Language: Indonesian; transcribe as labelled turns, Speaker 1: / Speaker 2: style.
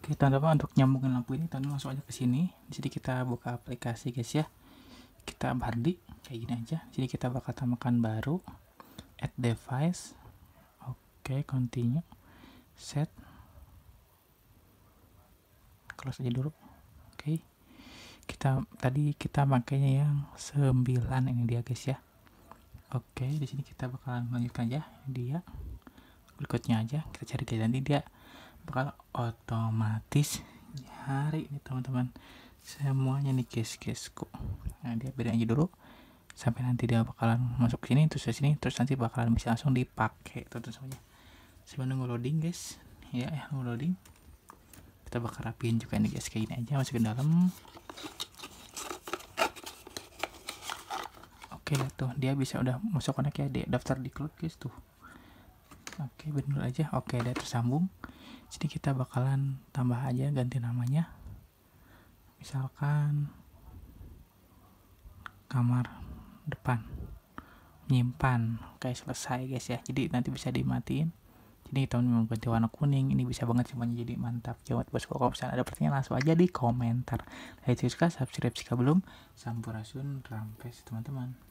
Speaker 1: Oke, teman apa untuk nyambungin lampu ini, tanda langsung aja ke sini. Jadi kita buka aplikasi, guys ya. Kita bardi kayak gini aja. Jadi kita bakal tambahkan baru add device. Oke, continue. Set. Close aja dulu. Oke. Kita tadi kita makainya yang 9 ini dia, guys ya. Oke, di sini kita bakalan lanjutkan aja ya. dia berikutnya aja. Kita cari dia nanti dia bakal otomatis hari ini teman-teman semuanya nih case kok nah dia biarin aja dulu sampai nanti dia bakalan masuk sini terus ke sini terus nanti bakalan bisa langsung dipakai terus semuanya sebelum nunggu loading guys ya ya nunggu loading kita bakal rapiin juga nih guys kayak ini aja masuk ke dalam oke okay, tuh dia bisa udah masuk konek ya di daftar di cloud guys tuh oke okay, bener aja oke okay, dia tersambung jadi kita bakalan tambah aja ganti namanya misalkan kamar depan menyimpan oke selesai guys ya jadi nanti bisa dimatiin jadi tahun mau ganti warna kuning ini bisa banget semuanya jadi mantap jawab bosku kalau misalnya ada pertanyaan langsung aja di komentar Like, subscribe, subscribe jika belum sampurasun rampes teman-teman